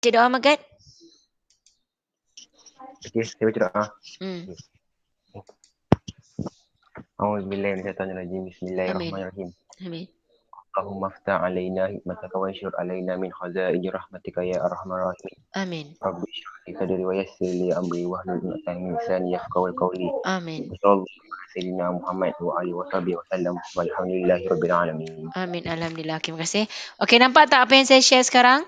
baca doa Magat. Okey, saya baca doa. Hmm. Okay. Bismillah, saya tanya lagi. Bismillahirrahmanirrahim. Amin. Amin. اللهم افتح علينا حكمتك وانشر علينا من خزائن رحمتك يا ارحم الراحمين امين رب اشرح لي صدري ويسر لي امري واهلل عقدة من لساني يفقهوا قولي امين وصلى الله على سيدنا محمد وعلى اله وصحبه وسلم والحمد لله رب العالمين امين الحمد لله كم كسي اوكي نampak tak apa yang saya share sekarang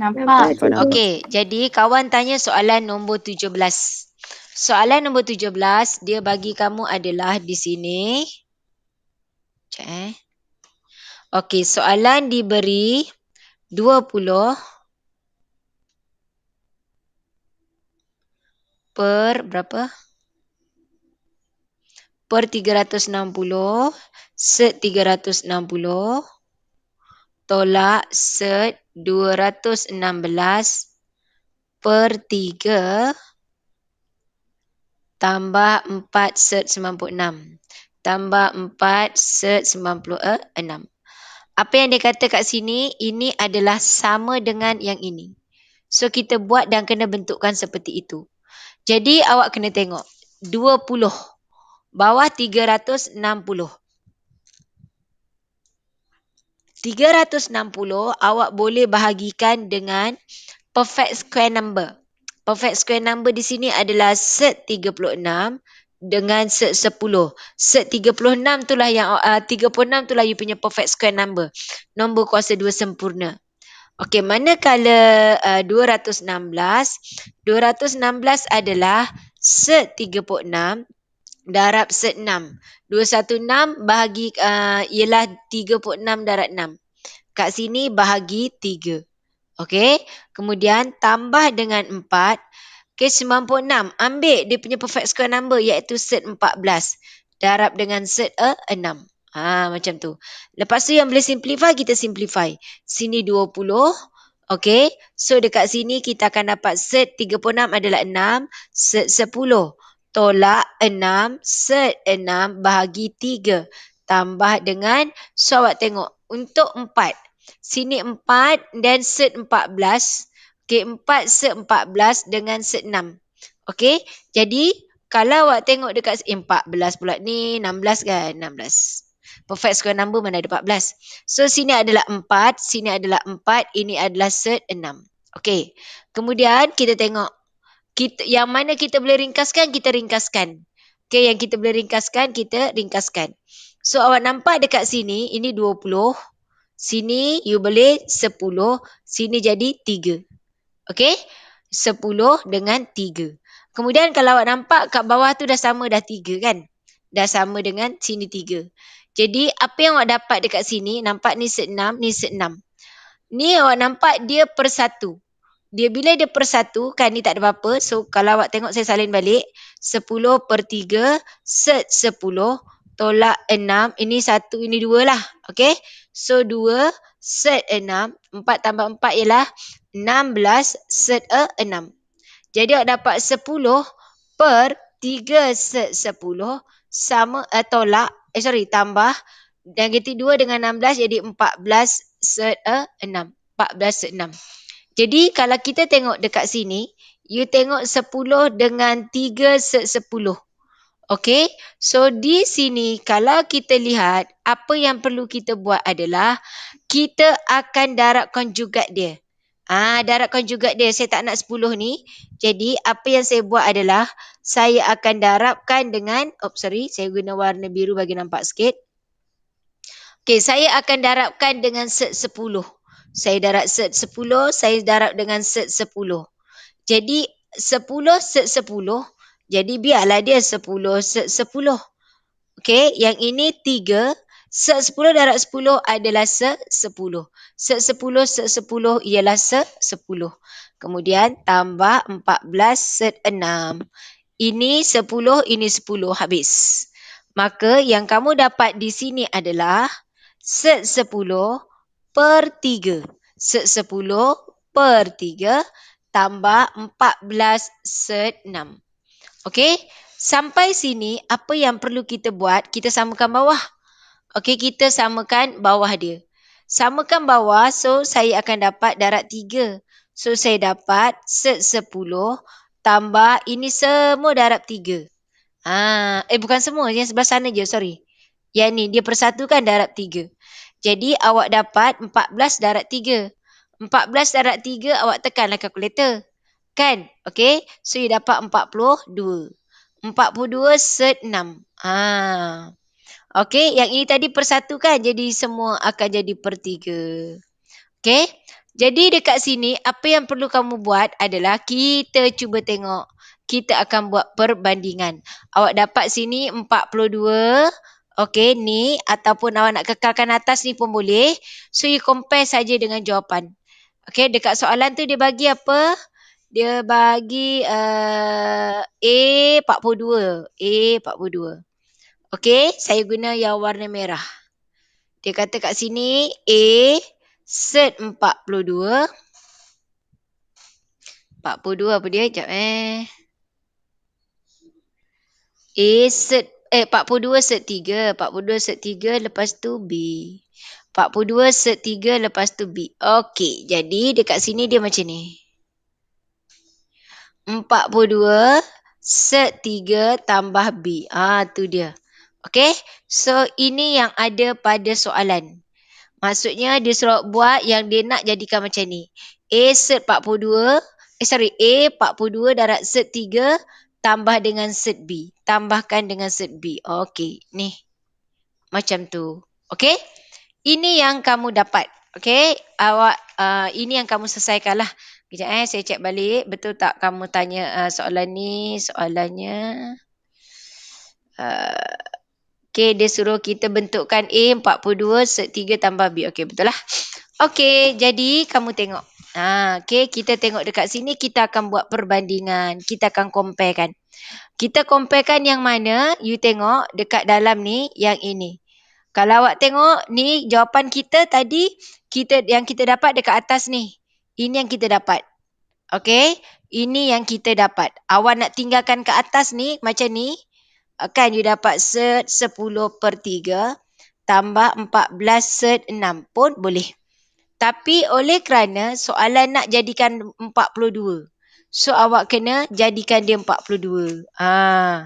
Nampak. Nampak. Okey, jadi kawan tanya soalan nombor 17. Soalan nombor 17 dia bagi kamu adalah di sini. Eh. Okey, soalan diberi 20 per berapa? Per 360 set 360 tolak set 216 per 3 tambah 4 set 96 tambah 4 set 96. Apa yang dia kata kat sini, ini adalah sama dengan yang ini. So kita buat dan kena bentukkan seperti itu. Jadi awak kena tengok 20 bawah 360. 360 awak boleh bahagikan dengan perfect square number. Perfect square number di sini adalah set 36 dengan set 10. Set 36 itulah yang uh, 36 itulah you punya perfect square number. Nombor kuasa dua sempurna. Okey, manakala uh, 216, 216 adalah set 36 darab set senam. 216 bahagi uh, ialah 36 darab 6. Kat sini bahagi 3. Okey. Kemudian tambah dengan 4. Okey 96. Ambil dia punya perfect square number iaitu set 14. Darab dengan set uh, 6. Ha macam tu. Lepas tu yang boleh simplify kita simplify. Sini 20. Okay, So dekat sini kita akan dapat set 36 adalah 6, set tolak 6 set 6 bahagi 3 tambah dengan so awak tengok untuk 4 sini 4 dan set 14 okey 4 set 14 dengan set 6 okey jadi kalau awak tengok dekat eh, 14 pula ni 16 kan 16 Perfect square number mana ada 14. So sini adalah 4, sini adalah 4, ini adalah set 6. Okay. Kemudian kita tengok kita yang mana kita boleh ringkaskan kita ringkaskan. Okay, yang kita boleh ringkaskan kita ringkaskan. So awak nampak dekat sini ini 20. Sini you boleh 10, sini jadi 3. Okay, 10 dengan 3. Kemudian kalau awak nampak kat bawah tu dah sama dah 3 kan? Dah sama dengan sini 3. Jadi apa yang awak dapat dekat sini nampak ni set 6, ni set 6. Ni awak nampak dia per satu dia bila dia kan? ni tak ada apa-apa. So kalau awak tengok saya salin balik. 10 per 3, set 10, tolak 6. Ini 1, ini 2 lah. Okay. So 2, set 6. 4 tambah 4 ialah 16, set 6. Jadi awak dapat 10 per 3 set 10 sama eh tolak, eh sorry, tambah dan ganti 2 dengan 16 jadi 14 set uh, 6. 14 set 6. Jadi kalau kita tengok dekat sini, you tengok 10 dengan 3 set 10. Okay, so di sini kalau kita lihat apa yang perlu kita buat adalah kita akan darab konjugat dia. Ah, ha, darab konjugat dia. Saya tak nak 10 ni. Jadi apa yang saya buat adalah saya akan darabkan dengan, oh sorry, saya guna warna biru bagi nampak sikit. Okay, saya akan darabkan dengan set 10. Saya darab set 10, saya darab dengan set 10. Jadi 10 set 10. Jadi biarlah dia 10 set 10. Okey, yang ini 3 Set 10 darat 10 adalah set 10. Set 10, set 10 ialah set 10. Kemudian tambah 14 set 6. Ini 10, ini 10 habis. Maka yang kamu dapat di sini adalah set per 3. Set 10 per 3 tambah 14 set 6. Okey. Sampai sini apa yang perlu kita buat? Kita samakan bawah. Okey kita samakan bawah dia. Samakan bawah so saya akan dapat darat 3. So saya dapat set 10 tambah ini semua darab 3. Ah, eh bukan semua yang sebelah sana je sorry. Yang ni dia persatukan darab jadi awak dapat 14 darat 3. 14 darat 3 awak tekan tekanlah kalkulator. Kan? Okey, So you dapat 42. 42 set 6. Ah. Ha. okey. Yang ini tadi per kan? Jadi semua akan jadi per 3. Okay. Jadi dekat sini apa yang perlu kamu buat adalah kita cuba tengok. Kita akan buat perbandingan. Awak dapat sini 42 okay ni ataupun awak nak kekalkan atas ni pun boleh. So you compare saja dengan jawapan. Okay dekat soalan tu dia bagi apa? Dia bagi uh, A42. A42. Okay saya guna yang warna merah. Dia kata kat sini A set 42. 42 apa dia? Sekejap eh. A set eh 42 set 3 42 set 3 lepas tu B 42 set 3 lepas tu B okey jadi dekat sini dia macam ni 42 set 3 tambah B ah tu dia okey so ini yang ada pada soalan maksudnya dia suruh buat yang dia nak jadikan macam ni A set 42 eh sorry A 42 darat set 3 tambah dengan set B. Tambahkan dengan set B. Okey, ni. Macam tu. Okey? Ini yang kamu dapat. Okey? Awak, uh, ini yang kamu selesaikanlah. Sekejap eh, saya cek balik. Betul tak kamu tanya uh, soalan ni? Soalannya. Uh, okey, dia suruh kita bentukkan A 42 set 3 tambah B. Okey, betul lah. Okey, jadi kamu tengok. Ah, okay, kita tengok dekat sini kita akan buat perbandingan. Kita akan compare kan. Kita compare kan yang mana you tengok dekat dalam ni yang ini. Kalau awak tengok ni jawapan kita tadi kita yang kita dapat dekat atas ni. Ini yang kita dapat. Okay. Ini yang kita dapat. Awak nak tinggalkan ke atas ni macam ni. Kan you dapat set 10 per 3 tambah 14 set 6 pun boleh. Tapi oleh kerana soalan nak jadikan 42. So awak kena jadikan dia 42. Ah. Ha.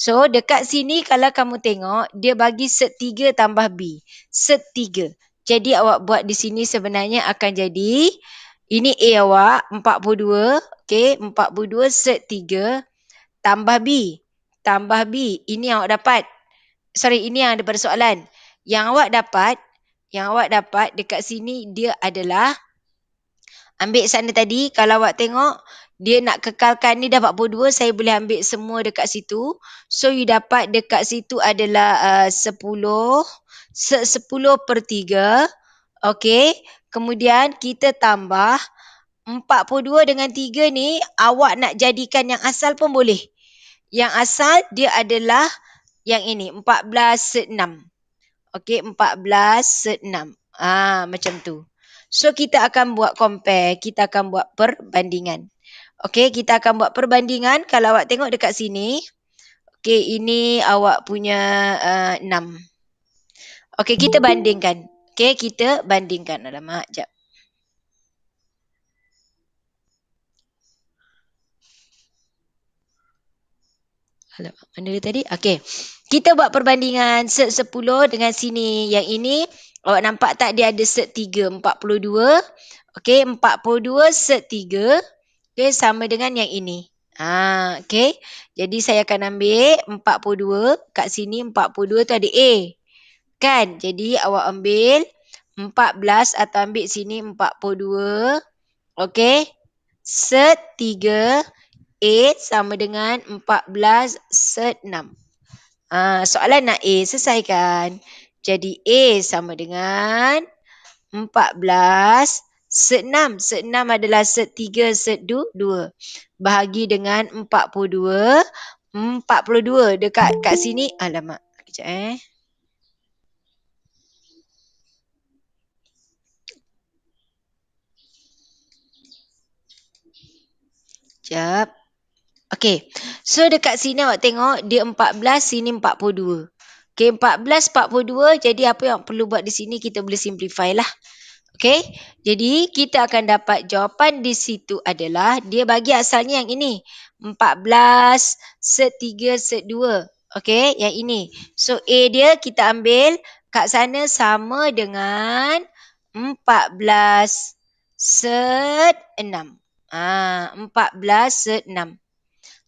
So dekat sini kalau kamu tengok dia bagi set 3 tambah B. Set 3. Jadi awak buat di sini sebenarnya akan jadi ini A awak 42. Okay 42 set 3 tambah B. Tambah B. Ini awak dapat. Sorry ini yang daripada soalan. Yang awak dapat yang awak dapat dekat sini dia adalah ambil sana tadi kalau awak tengok dia nak kekalkan ni dah 42 saya boleh ambil semua dekat situ so you dapat dekat situ adalah uh, 10 10 per 3 okay kemudian kita tambah 42 dengan 3 ni awak nak jadikan yang asal pun boleh yang asal dia adalah yang ini 14 6 Okay, 14 set enam. Ah, macam tu. So, kita akan buat compare. Kita akan buat perbandingan. Okey, kita akan buat perbandingan. Kalau awak tengok dekat sini. okey, ini awak punya uh, Okey, kita bandingkan. Okey, kita bandingkan. Alamak, jap. Alamak, mana dia tadi? Okey. Kita buat perbandingan set 10 dengan sini. Yang ini, awak nampak tak dia ada set 3, 42. Okey, 42 set 3. Okey, sama dengan yang ini. Ah, okey. Jadi saya akan ambil 42 kat sini 42 tu ada A. Kan? Jadi awak ambil 14 atau ambil sini 42. Okey. Set 3 A sama dengan 14 set 6. Uh, ah, soalan nak A selesaikan. Jadi A sama dengan 14 set 6. Set 6 adalah set 3, set 2. Bahagi dengan 42. 42 dekat kat sini. Alamak. Kejap eh. Sekejap. Okey, So dekat sini awak tengok dia 14, sini 42. Okay 14, 42. Jadi apa yang perlu buat di sini kita boleh simplify lah. Okey, Jadi kita akan dapat jawapan di situ adalah dia bagi asalnya yang ini. 14, set 3, set 2. Okey, Yang ini. So A dia kita ambil kat sana sama dengan 14 set 6. Ah, 14 set 6.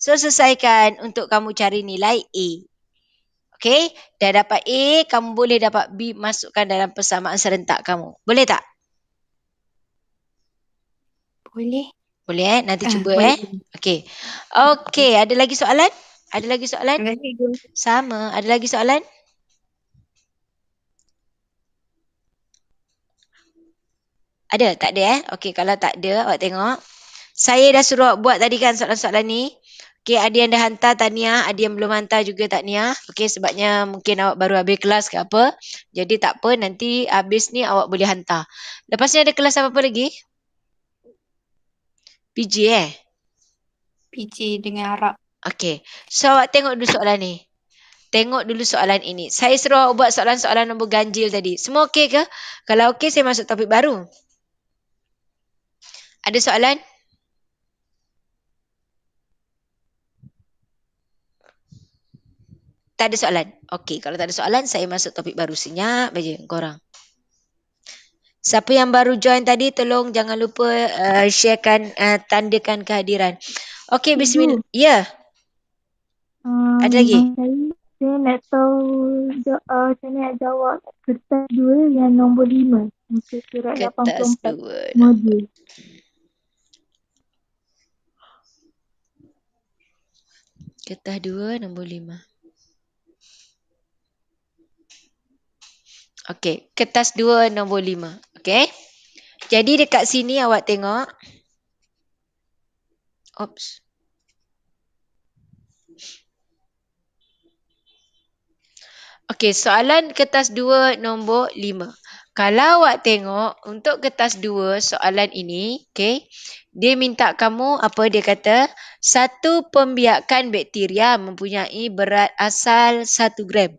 So selesaikan untuk kamu cari nilai A. okay? dah dapat A, kamu boleh dapat B masukkan dalam persamaan serentak kamu. Boleh tak? Boleh. Boleh eh, nanti uh, cuba boleh. eh. Okay. Okey, ada lagi soalan? Ada lagi soalan? Sama, ada lagi soalan? Ada? Tak ada eh? Okey, kalau tak ada, awak tengok. Saya dah suruh buat tadi kan soalan-soalan ni. Okay, ada yang dah hantar Tania, ada yang belum hantar juga Tania. Okay, sebabnya mungkin awak baru habis kelas ke apa. Jadi tak apa, nanti habis ni awak boleh hantar. Lepas ni ada kelas apa-apa lagi? PJ. eh? PG dengan Arab. Okay, so awak tengok dulu soalan ni. Tengok dulu soalan ini. Saya suruh awak buat soalan-soalan nombor ganjil tadi. Semua okey ke? Kalau okey, saya masuk topik baru. Ada soalan? Ada soalan? Tak ada soalan? Okey, kalau tak ada soalan, saya masuk topik baru. Senyap saja korang. Siapa yang baru join tadi, tolong jangan lupa uh, sharekan, uh, tandakan kehadiran. Okey, bismillah. Ya. Yeah. Um, ada lagi? Saya, nak tahu macam uh, mana nak jawab kertas dua yang nombor lima. Kertas dua. Kertas dua nombor lima. Okey, kertas 2 nombor 5. Okey. Jadi dekat sini awak tengok. Oops. Okey, soalan kertas 2 nombor 5. Kalau awak tengok untuk kertas 2 soalan ini, okey. Dia minta kamu apa dia kata? Satu pembiakan bakteria mempunyai berat asal 1 gram.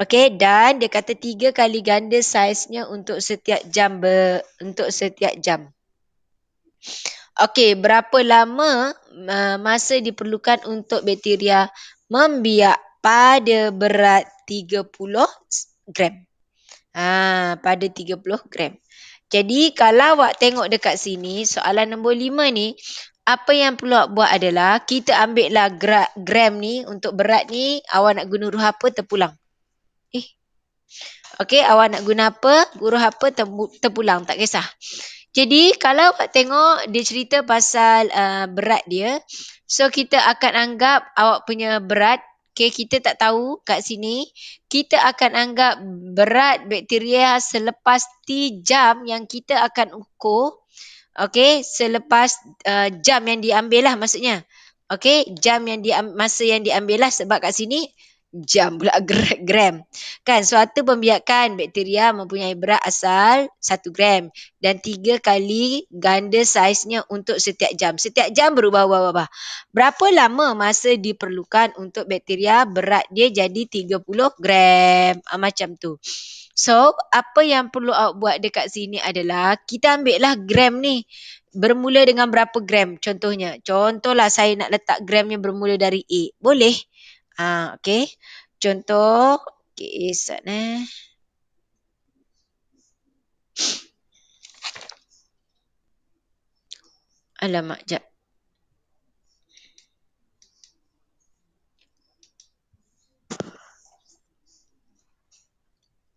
Okey dan dia kata tiga kali ganda saiznya untuk setiap jam ber, untuk setiap jam. Okey, berapa lama uh, masa diperlukan untuk bakteria membiak pada berat 30 gram? Ha, pada 30 gram. Jadi kalau awak tengok dekat sini, soalan nombor 5 ni, apa yang perlu awak buat adalah kita ambil lah gram ni untuk berat ni, awak nak guna ruh apa terpulang. Okey, awak nak guna apa, guru apa, terpulang, tak kisah. Jadi, kalau awak tengok dia cerita pasal uh, berat dia, so kita akan anggap awak punya berat, okay, kita tak tahu kat sini, kita akan anggap berat bakteria selepas T jam yang kita akan ukur, okay, selepas uh, jam yang diambil lah maksudnya. Okay, jam yang di masa yang diambil lah sebab kat sini jam pula gram. Kan suatu pembiakan bakteria mempunyai berat asal 1 gram dan 3 kali ganda saiznya untuk setiap jam. Setiap jam berubah-ubah. Berapa lama masa diperlukan untuk bakteria berat dia jadi 30 gram ah, macam tu. So apa yang perlu awak buat dekat sini adalah kita ambillah gram ni bermula dengan berapa gram contohnya. Contohlah saya nak letak gramnya bermula dari A. Boleh? Ha, okay. Contoh. Eh? Okay, sekejap ni. Alamak, sekejap.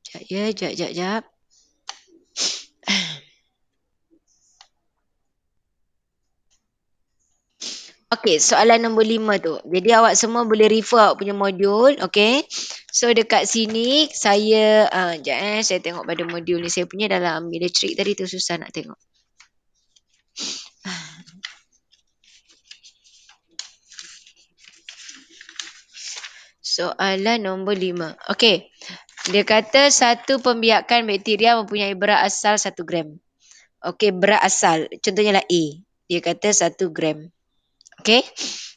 Sekejap, ya. Sekejap, sekejap, jap. Okey, soalan nombor lima tu. Jadi awak semua boleh refer awak punya modul. okey? So dekat sini saya, uh, sekejap eh, saya tengok pada modul ni. Saya punya dalam military tadi tu susah nak tengok. Soalan nombor lima. Okey, Dia kata satu pembiakan bakteria mempunyai berat asal satu gram. Okey, berat asal. Contohnya lah A. Dia kata satu gram. Okay.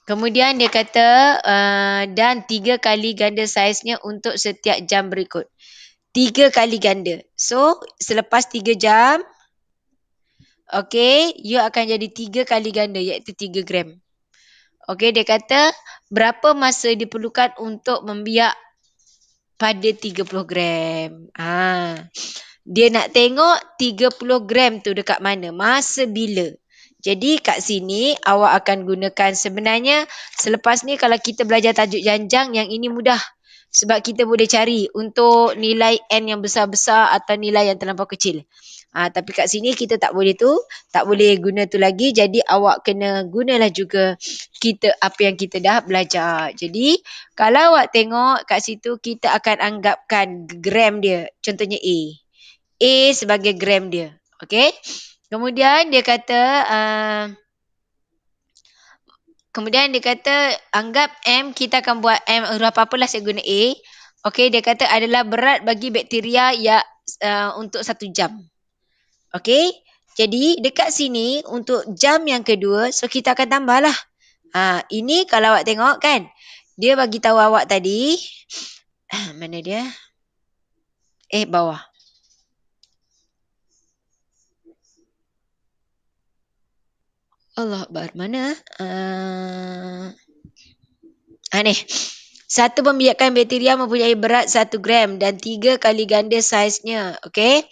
Kemudian dia kata uh, dan tiga kali ganda saiznya untuk setiap jam berikut. Tiga kali ganda. So selepas tiga jam. Okay. You akan jadi tiga kali ganda iaitu tiga gram. Okay. Dia kata berapa masa diperlukan untuk membiak pada 30 gram. Ha. Dia nak tengok 30 gram tu dekat mana. Masa bila. Jadi kat sini awak akan gunakan sebenarnya selepas ni kalau kita belajar tajuk janjang yang ini mudah sebab kita boleh cari untuk nilai N yang besar-besar atau nilai yang terlampau kecil. Ha, tapi kat sini kita tak boleh tu, tak boleh guna tu lagi. Jadi awak kena gunalah juga kita apa yang kita dah belajar. Jadi kalau awak tengok kat situ kita akan anggapkan gram dia. Contohnya A. A sebagai gram dia. Okay. Kemudian dia kata uh, kemudian dia kata anggap M kita akan buat M huruf apa-apalah saya guna A. Okey dia kata adalah berat bagi bakteria ya uh, untuk satu jam. Okey. Jadi dekat sini untuk jam yang kedua so kita akan tambahlah. Ha ini kalau awak tengok kan dia bagi tahu awak tadi mana dia? Eh bawah. Allah bar mana? Uh, eh? aneh. Satu pembiakan bakteria mempunyai berat 1 gram dan tiga kali ganda saiznya. Okay.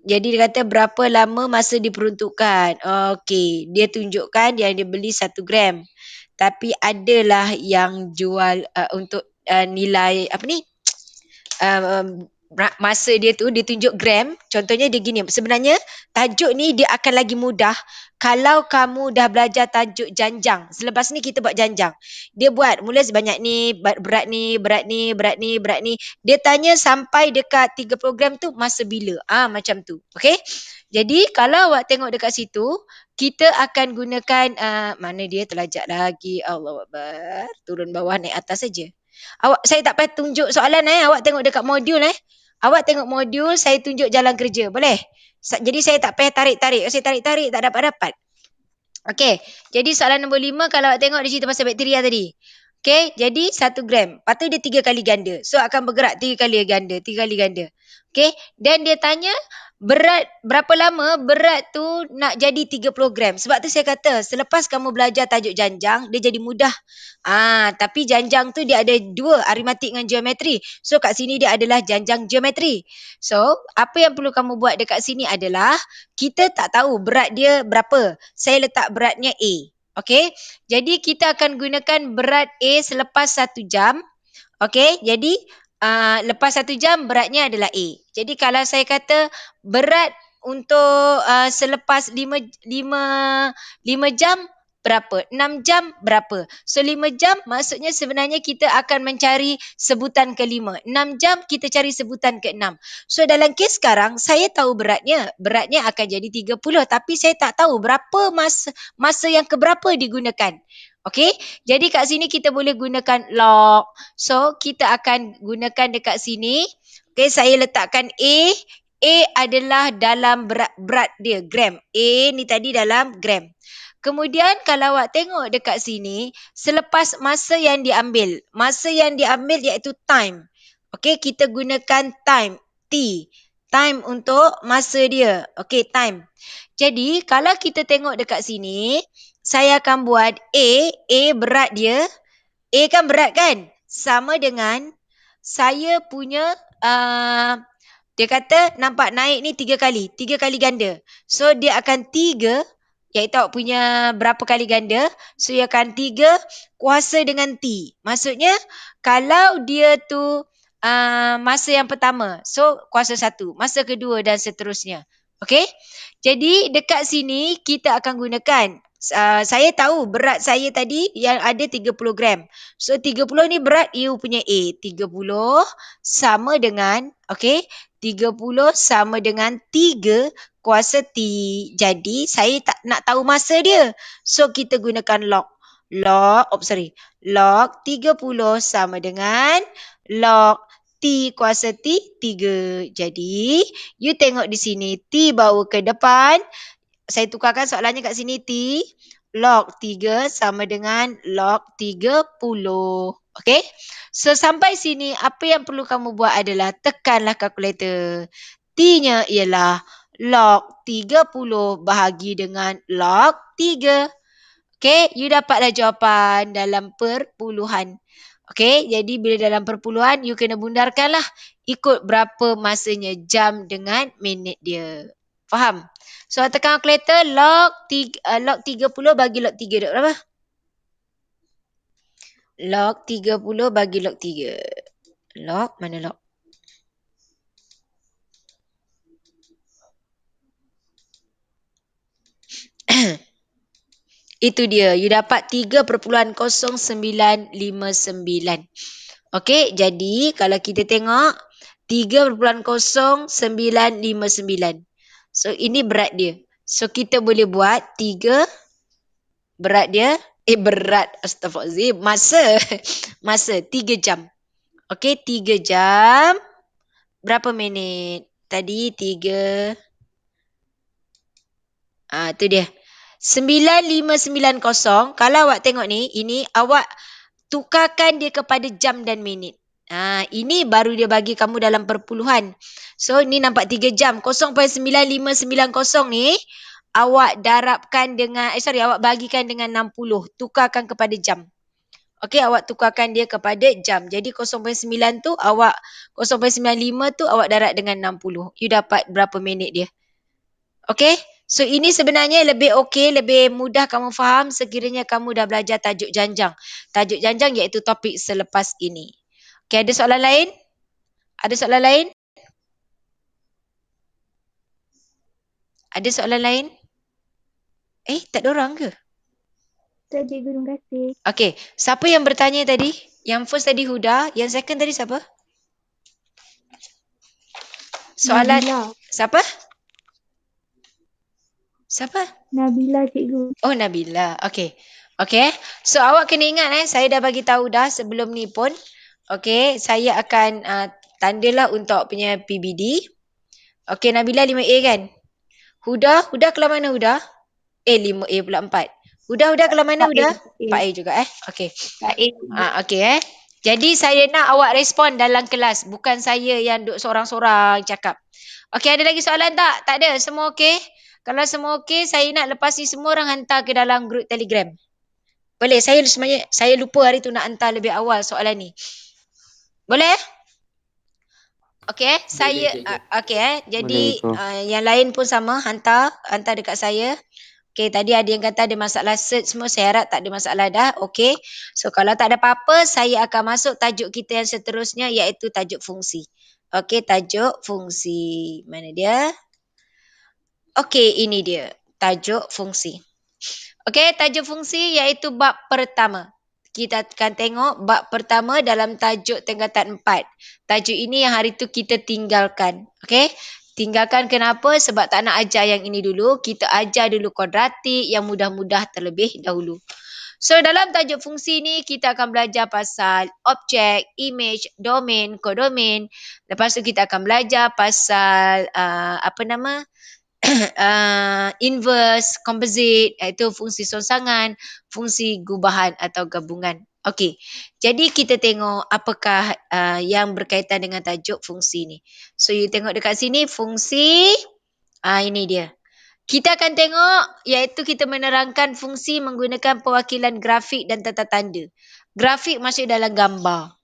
Jadi dia kata berapa lama masa diperuntukkan. Okay. Dia tunjukkan yang dia beli 1 gram. Tapi adalah yang jual uh, untuk uh, nilai apa ni? Uh, masa dia tu dia tunjuk gram contohnya dia gini sebenarnya tajuk ni dia akan lagi mudah kalau kamu dah belajar tajuk janjang selepas ni kita buat janjang dia buat mula sebanyak ni berat ni berat ni berat ni berat ni dia tanya sampai dekat 30 gram tu masa bila ah ha, macam tu okey jadi kalau awak tengok dekat situ kita akan gunakan uh, mana dia telajak lagi Allah Allahuakbar turun bawah naik atas saja Awak saya tak payah tunjuk soalan eh. Awak tengok dekat modul eh. Awak tengok modul, saya tunjuk jalan kerja. Boleh? Jadi saya tak payah tarik-tarik. Kalau saya tarik-tarik, tak dapat-dapat. Okey. Jadi soalan nombor lima, kalau awak tengok di cerita pasal bakteria tadi. Okey. Jadi satu gram. Lepas tu dia tiga kali ganda. So akan bergerak tiga kali ganda. Tiga kali ganda. Okey. Dan dia tanya, berat berapa lama berat tu nak jadi 30 gram. Sebab tu saya kata selepas kamu belajar tajuk janjang dia jadi mudah. Ah tapi janjang tu dia ada dua aritmetik dengan geometri. So kat sini dia adalah janjang geometri. So apa yang perlu kamu buat dekat sini adalah kita tak tahu berat dia berapa. Saya letak beratnya A. Okay, jadi kita akan gunakan berat A selepas satu jam. Okay, jadi Ah, lepas satu jam beratnya adalah A. Jadi kalau saya kata berat untuk uh, selepas lima lima lima jam berapa? Enam jam berapa? So lima jam maksudnya sebenarnya kita akan mencari sebutan ke-5. 6 jam kita cari sebutan ke enam. So dalam kes sekarang saya tahu beratnya. Beratnya akan jadi tiga puluh, tapi saya tak tahu berapa masa masa yang keberapa digunakan. Okay, jadi kat sini kita boleh gunakan log. So, kita akan gunakan dekat sini. Okay, saya letakkan A. A adalah dalam berat, berat dia, gram. A ni tadi dalam gram. Kemudian kalau awak tengok dekat sini, selepas masa yang diambil. Masa yang diambil iaitu time. Okay, kita gunakan time. T. Time untuk masa dia. Okay, time. Jadi, kalau kita tengok dekat sini, saya akan buat A, A berat dia. A kan berat kan? Sama dengan saya punya, uh, dia kata nampak naik ni tiga kali. Tiga kali ganda. So dia akan tiga, iaitu awak punya berapa kali ganda. So dia akan tiga kuasa dengan T. Maksudnya kalau dia tu uh, masa yang pertama, so kuasa satu. Masa kedua dan seterusnya. Okay. Jadi dekat sini kita akan gunakan uh, saya tahu berat saya tadi yang ada 30 gram. So 30 ni berat you punya A. 30 sama dengan okay 30 sama dengan 3 kuasa T. Jadi saya tak nak tahu masa dia. So kita gunakan log. Log, oh sorry. Log 30 sama dengan log T kuasa T 3. Jadi you tengok di sini T bawa ke depan saya tukarkan soalannya kat sini T log 3 sama dengan log 30. Okay. So sampai sini apa yang perlu kamu buat adalah tekanlah kalkulator. T-nya ialah log 30 bahagi dengan log 3. Okay. You dapatlah jawapan dalam perpuluhan. Okay, jadi bila dalam perpuluhan, you kena bundarkanlah ikut berapa masanya jam dengan minit dia. Faham? So I tekan calculator log tiga, eh, log 30 bagi log 3 dekat berapa? Log 30 bagi log 3. Log mana log? Itu dia. You dapat 3.0959. Okay. Jadi kalau kita tengok 3.0959. So ini berat dia. So kita boleh buat tiga berat dia. Eh berat astagfirullahaladzim. Masa. Masa tiga jam. Okay tiga jam. Berapa minit? Tadi tiga. Ah tu dia. Sembilan sembilan lima kosong. kalau awak tengok ni ini awak tukarkan dia kepada jam dan minit. Ha, ini baru dia bagi kamu dalam perpuluhan. So ni nampak 3 jam. 0.9590 ni awak darabkan dengan, eh, sorry awak bagikan dengan 60. Tukarkan kepada jam. Okay awak tukarkan dia kepada jam. Jadi 0.9 tu awak, 0.95 tu awak darab dengan 60. You dapat berapa minit dia. Okay. So ini sebenarnya lebih okey, lebih mudah kamu faham sekiranya kamu dah belajar tajuk janjang. Tajuk janjang iaitu topik selepas ini. Okey, ada soalan lain? Ada soalan lain? Ada soalan lain? Eh, tak ada orang ke? Saja gunung kasih. Okey, siapa yang bertanya tadi? Yang first tadi Huda, yang second tadi siapa? Soalan Nabila. siapa? Siapa? Nabila cikgu. Oh Nabila. Okey. Okey. So awak kena ingat eh saya dah bagi tahu dah sebelum ni pun Okey, saya akan uh, tandalah untuk punya PBD. Okey, Nabila 5A kan? Huda, Huda ke mana Huda? Eh, 5A pula 4. Huda, Huda ke mana Huda? 4A juga eh. Okey. 4A. Ah, Okey eh. Jadi saya nak awak respon dalam kelas. Bukan saya yang duduk seorang-seorang cakap. Okey, ada lagi soalan tak? Tak ada. Semua okey? Kalau semua okey, saya nak lepas ni semua orang hantar ke dalam group telegram. Boleh, saya sebenarnya saya lupa hari tu nak hantar lebih awal soalan ni. Boleh? Okay, saya boleh. Ah, okay eh. Jadi uh, yang lain pun sama hantar hantar dekat saya. Okay, tadi ada yang kata ada masalah search semua. Saya harap tak ada masalah dah. Okay. So, kalau tak ada apa-apa, saya akan masuk tajuk kita yang seterusnya iaitu tajuk fungsi. Okay, tajuk fungsi. Mana dia? Okay, ini dia. Tajuk fungsi. Okay, tajuk fungsi iaitu bab pertama kita akan tengok bab pertama dalam tajuk tingkatan 4. Tajuk ini yang hari tu kita tinggalkan. Okey? Tinggalkan kenapa? Sebab tak nak ajar yang ini dulu. Kita ajar dulu kuadratik yang mudah-mudah terlebih dahulu. So dalam tajuk fungsi ni kita akan belajar pasal objek, image, domain, codomain. Lepas tu kita akan belajar pasal uh, apa nama? uh, inverse, composite, iaitu fungsi sonsangan, fungsi gubahan atau gabungan. Okey, jadi kita tengok apakah uh, yang berkaitan dengan tajuk fungsi ni. So, you tengok dekat sini fungsi, uh, ini dia. Kita akan tengok iaitu kita menerangkan fungsi menggunakan perwakilan grafik dan tata tanda. Grafik masih dalam gambar.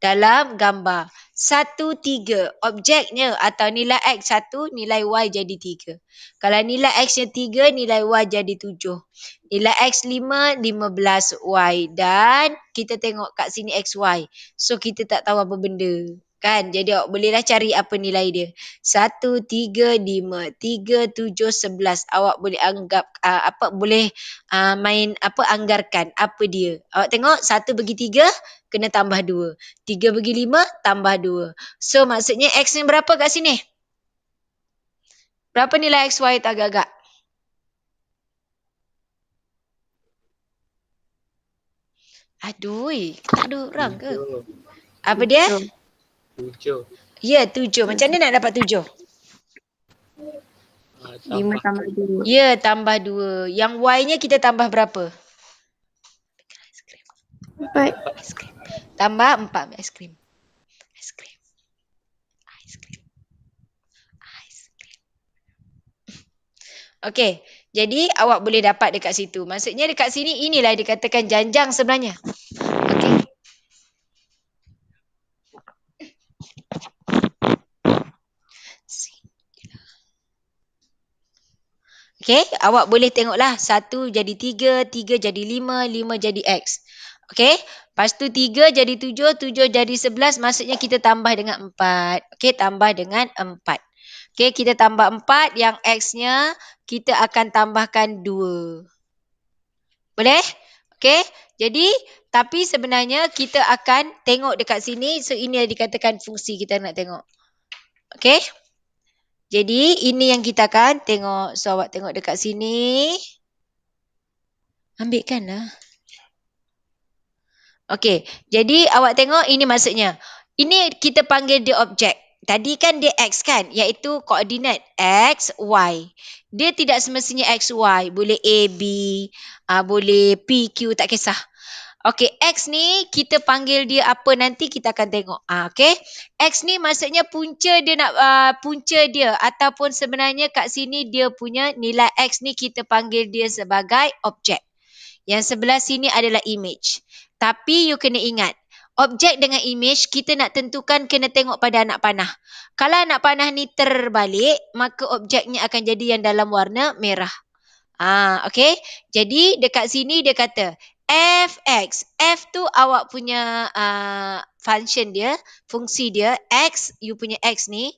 Dalam gambar satu tiga. Objeknya atau nilai X satu, nilai Y jadi tiga. Kalau nilai X nya tiga, nilai Y jadi tujuh. Nilai X lima, lima belas Y. Dan kita tengok kat sini XY. So kita tak tahu apa benda. Kan? Jadi awak bolehlah cari apa nilai dia. satu tiga lima tiga tujuh sebelas Awak boleh anggap, uh, apa boleh uh, main, apa anggarkan, apa dia. Awak tengok, satu bagi tiga kena tambah dua tiga bagi lima tambah dua So, maksudnya X ni berapa kat sini? Berapa nilai XY tu agak-agak? Aduh, tak ada orang ke? Apa dia? Tujuh. Ya, tujuh. Macam mana nak dapat tujuh? Ah, Lima tambah dua. Ya, tambah dua. Yang Y-nya kita tambah berapa? Empat. Tambah empat es krim. Es krim. Ice krim. Ice krim. Okey. Jadi awak boleh dapat dekat situ. Maksudnya dekat sini inilah dikatakan janjang sebenarnya. Okay, awak boleh tengoklah satu jadi tiga, tiga jadi lima, lima jadi X. Okay, lepas tu tiga jadi tujuh, tujuh jadi sebelas. maksudnya kita tambah dengan empat. Okay, tambah dengan empat. Okay, kita tambah empat. yang X-nya kita akan tambahkan dua. Boleh? Okay, jadi tapi sebenarnya kita akan tengok dekat sini, so ini yang dikatakan fungsi kita nak tengok. Okay. Jadi ini yang kita akan tengok. So awak tengok dekat sini. Ambilkan lah. Okay. Jadi awak tengok ini maksudnya. Ini kita panggil dia objek. Tadi kan dia X kan? Iaitu koordinat X, Y. Dia tidak semestinya X, Y. Boleh A, B. Uh, boleh P, Q. Tak kisah. Okey, X ni kita panggil dia apa nanti kita akan tengok. Ah, okay, X ni maksudnya punca dia nak uh, punca dia ataupun sebenarnya kat sini dia punya nilai X ni kita panggil dia sebagai objek. Yang sebelah sini adalah image. Tapi you kena ingat, objek dengan image kita nak tentukan kena tengok pada anak panah. Kalau anak panah ni terbalik, maka objeknya akan jadi yang dalam warna merah. Ah, okey. Jadi dekat sini dia kata, fx f tu awak punya uh, function dia fungsi dia x you punya x ni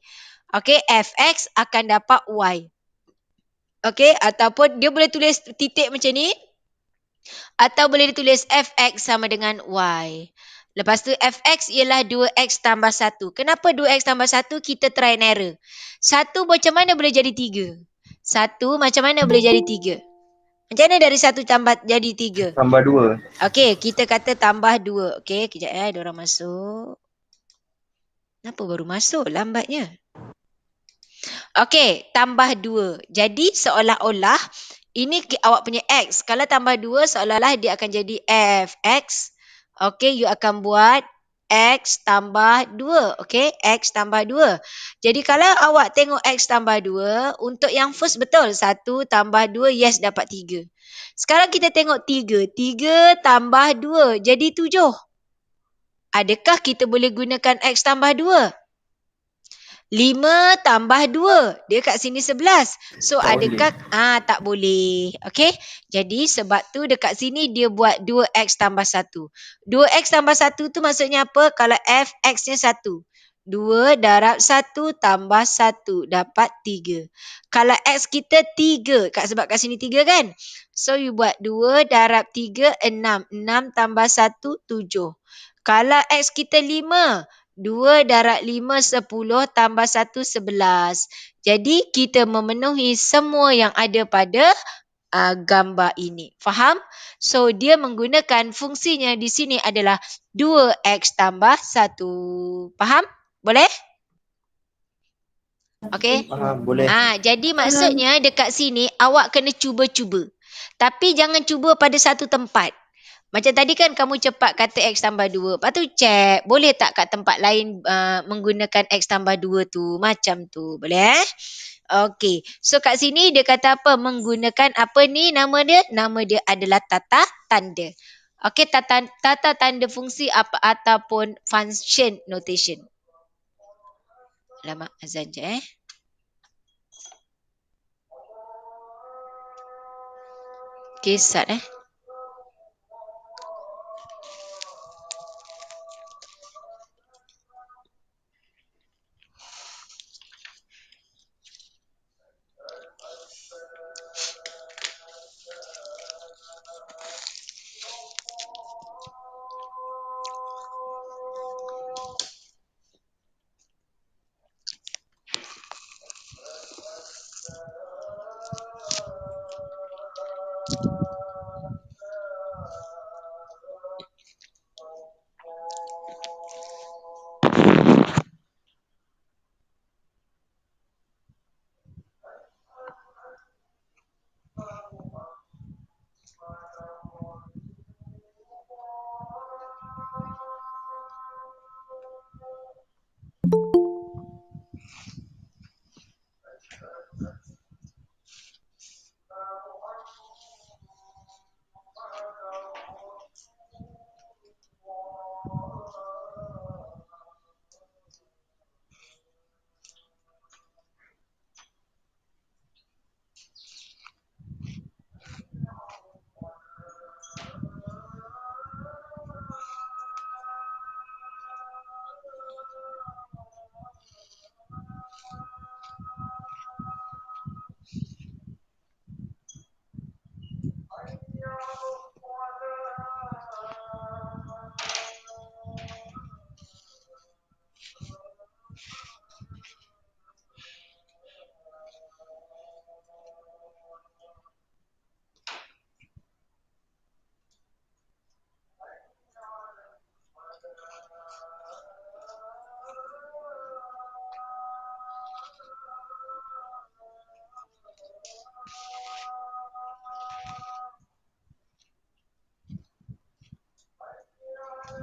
okay, fx akan dapat y okay, ataupun dia boleh tulis titik macam ni atau boleh ditulis fx sama dengan y Lepas tu fx ialah 2x tambah 1. Kenapa 2x tambah 1? Kita try and error. 1 macam mana boleh jadi 3? 1 macam mana boleh jadi 3? Macam mana dari satu tambah jadi tiga? Tambah dua. Okey, kita kata tambah dua. Okey, kejap eh, orang masuk. Kenapa baru masuk? Lambatnya. Okey, tambah dua. Jadi seolah-olah ini awak punya X. Kalau tambah dua, seolah-olah dia akan jadi FX. Okey, you akan buat X tambah 2. Okay. X tambah 2. Jadi kalau awak tengok X tambah 2. Untuk yang first betul. 1 tambah 2. Yes dapat 3. Sekarang kita tengok 3. 3 tambah 2. Jadi 7. Adakah kita boleh gunakan X tambah 5 tambah 2. Dia kat sini 11. So tak adakah ah tak boleh. Okay. Jadi sebab tu dekat sini dia buat 2x tambah 1. 2x tambah 1 tu maksudnya apa? Kalau f x nya 1. 2 darab 1 tambah 1 dapat 3. Kalau x kita 3. Kat, sebab kat sini 3 kan? So you buat 2 darab 3 6. 6 tambah 1 7. Kalau x kita 5. 5. Dua darat lima sepuluh tambah satu sebelas. Jadi kita memenuhi semua yang ada pada uh, gambar ini. Faham? So dia menggunakan fungsinya di sini adalah dua x tambah satu. Faham? Boleh? Okey. boleh. Ah, ha, jadi maksudnya dekat sini awak kena cuba-cuba. Tapi jangan cuba pada satu tempat. Macam tadi kan kamu cepat kata X tambah 2. Lepas tu check. Boleh tak kat tempat lain uh, menggunakan X tambah 2 tu? Macam tu. Boleh eh? Okay. So kat sini dia kata apa? Menggunakan apa ni nama dia? Nama dia adalah tata tanda. Okay. Tata, tata tanda fungsi apa ataupun function notation. Lama azan je eh. Okay. Start eh.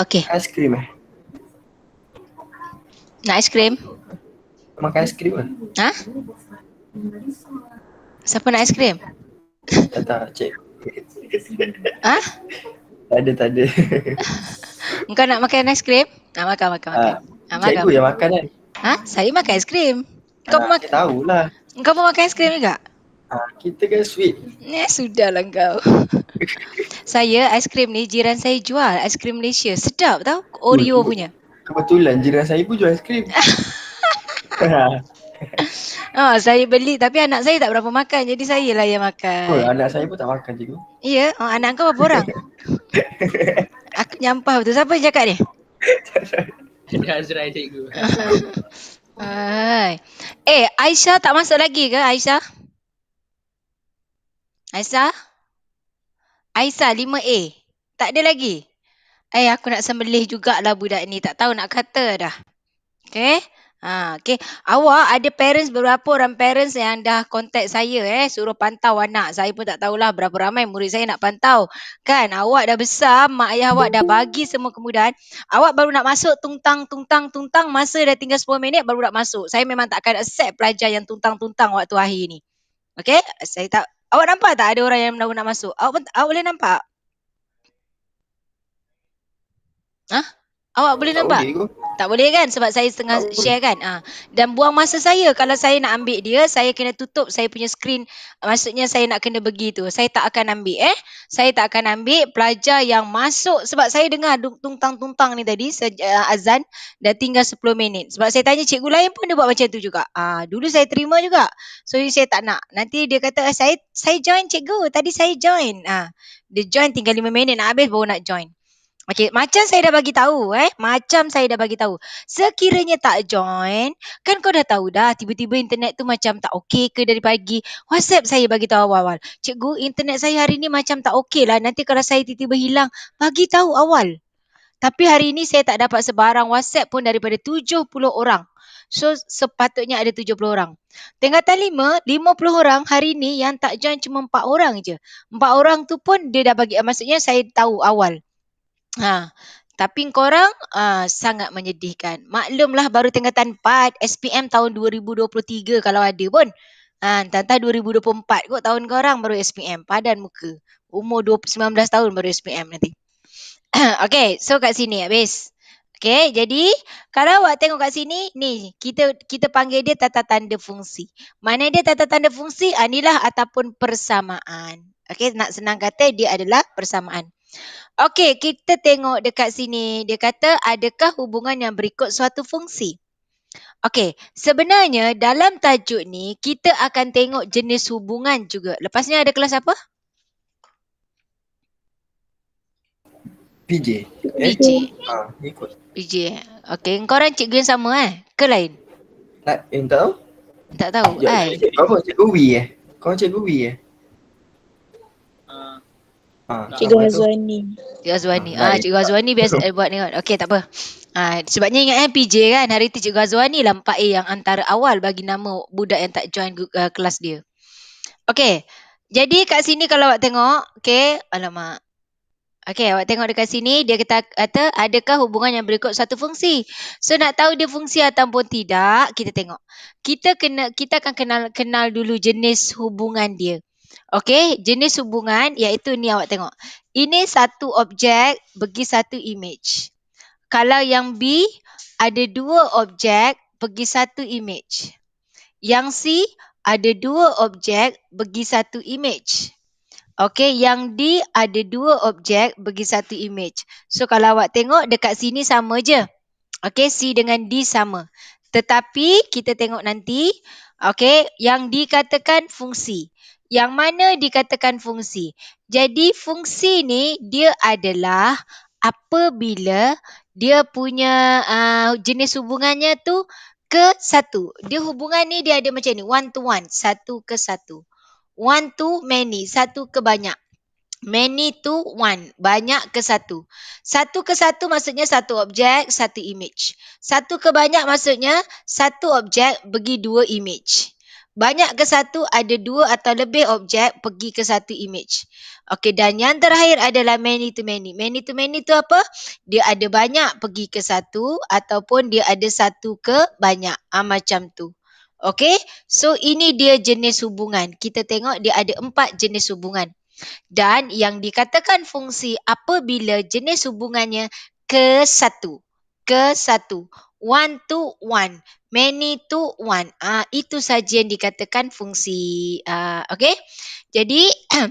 Okey. Ice cream eh. Nak ice cream. Makan ice cream. ke? Ha? Siapa nak ice cream? Tak tak, cik. Hah? Tak ada, tak ada. Engkau nak makan ice cream? Nak makan, makan, makan. Ha, Cikgu yang makan kan? Ha? Saya makan ais krim. Kau nak, ah, mak- tahulah. Engkau pun makan ais krim juga? Ah, kita kan sweet. Ya, lah kau. saya aiskrim ni jiran saya jual aiskrim Malaysia. Sedap tau Oreo Betul. punya. Kebetulan jiran saya pun jual aiskrim. oh, saya beli tapi anak saya tak berapa makan jadi saya lah yang makan. Oh, anak saya pun tak makan cikgu. Ya, oh, anak kau berapa orang? Aku nyampah betul. Siapa yang cakap ni? Ini Azrai cikgu. Hai. Eh, Aisyah tak masuk lagi ke Aisyah? Aisyah? Aisyah 5A. Tak ada lagi? Eh, aku nak sembelih jugalah budak ni. Tak tahu nak kata dah. Okay? Ha, okay. Awak ada parents berapa orang parents yang dah contact saya eh. Suruh pantau anak. Saya pun tak tahulah berapa ramai murid saya nak pantau. Kan? Awak dah besar. Mak ayah awak dah bagi semua kemudahan. Awak baru nak masuk tungtang, tungtang, tungtang. Masa dah tinggal 10 minit baru nak masuk. Saya memang takkan accept pelajar yang tungtang, tungtang waktu akhir ni. Okay? Saya tak Awak nampak tak ada orang yang nak, nak masuk? Awak, awak boleh nampak? Hah? Awak boleh tak nampak? Boleh tak boleh kan sebab saya tengah tak share boleh. kan. ha. dan buang masa saya kalau saya nak ambil dia, saya kena tutup saya punya screen. Maksudnya saya nak kena pergi tu. Saya tak akan ambil eh. Saya tak akan ambil pelajar yang masuk sebab saya dengar tungtang-tungtang ni tadi se- eh, azan dah tinggal 10 minit. Sebab saya tanya cikgu lain pun dia buat macam tu juga. Ah ha. dulu saya terima juga. So saya tak nak. Nanti dia kata ah, saya saya join cikgu. Tadi saya join. Ah ha. dia join tinggal 5 minit nak habis baru nak join. Okey, macam saya dah bagi tahu eh, macam saya dah bagi tahu. Sekiranya tak join, kan kau dah tahu dah tiba-tiba internet tu macam tak okey ke dari pagi. WhatsApp saya bagi tahu awal-awal. Cikgu, internet saya hari ni macam tak okey lah. Nanti kalau saya tiba-tiba hilang, bagi tahu awal. Tapi hari ni saya tak dapat sebarang WhatsApp pun daripada 70 orang. So sepatutnya ada 70 orang. Tengah Tingkatan lima 50 orang hari ni yang tak join cuma 4 orang je. 4 orang tu pun dia dah bagi maksudnya saya tahu awal. Ha. Tapi korang uh, sangat menyedihkan. Maklumlah baru tingkatan 4 SPM tahun 2023 kalau ada pun. Tantah entah 2024 kot tahun korang baru SPM. Padan muka. Umur 20, 19 tahun baru SPM nanti. okay, so kat sini habis. Okay, jadi kalau awak tengok kat sini, ni kita kita panggil dia tata tanda fungsi. Mana dia tata tanda fungsi? Ha, ah, inilah ataupun persamaan. Okay, nak senang kata dia adalah persamaan. Okey, kita tengok dekat sini. Dia kata adakah hubungan yang berikut suatu fungsi? Okey, sebenarnya dalam tajuk ni kita akan tengok jenis hubungan juga. Lepas ni ada kelas apa? PJ. PJ. Eh, ha, ikut. PJ. Okey, kau orang cikgu yang sama eh? Ke lain? Tak, tahu? Tak tahu. Ya, eh. Kau cikgu Wi eh? Kau cikgu Wi eh? Cikgu Azwani. Cikgu Azwani. Ah, ah Cikgu Azwani biasa betul. buat tengok. Okey, tak apa. Ah, sebabnya ingat eh, PJ kan, hari tu Cikgu Azwani lah a yang antara awal bagi nama budak yang tak join uh, kelas dia. Okey, jadi kat sini kalau awak tengok, okey, alamak. Okey, awak tengok dekat sini, dia kata, kata adakah hubungan yang berikut satu fungsi. So nak tahu dia fungsi ataupun tidak, kita tengok. Kita kena kita akan kenal kenal dulu jenis hubungan dia. Okey, jenis hubungan iaitu ni awak tengok. Ini satu objek bagi satu image. Kalau yang B ada dua objek bagi satu image. Yang C ada dua objek bagi satu image. Okey, yang D ada dua objek bagi satu image. So kalau awak tengok dekat sini sama je. Okey, C dengan D sama. Tetapi kita tengok nanti, okey, yang dikatakan fungsi yang mana dikatakan fungsi. Jadi fungsi ni dia adalah apabila dia punya uh, jenis hubungannya tu ke satu. Dia hubungan ni dia ada macam ni one to one, satu ke satu. One to many, satu ke banyak. Many to one, banyak ke satu. Satu ke satu maksudnya satu objek, satu image. Satu ke banyak maksudnya satu objek bagi dua image. Banyak ke satu ada dua atau lebih objek pergi ke satu image. Okey dan yang terakhir adalah many to many. Many to many tu apa? Dia ada banyak pergi ke satu ataupun dia ada satu ke banyak. Ha, macam tu. Okey. So ini dia jenis hubungan. Kita tengok dia ada empat jenis hubungan. Dan yang dikatakan fungsi apabila jenis hubungannya ke satu. Ke satu. One to one. Many to one. Ah, itu saja yang dikatakan fungsi. Ah, okay. Jadi,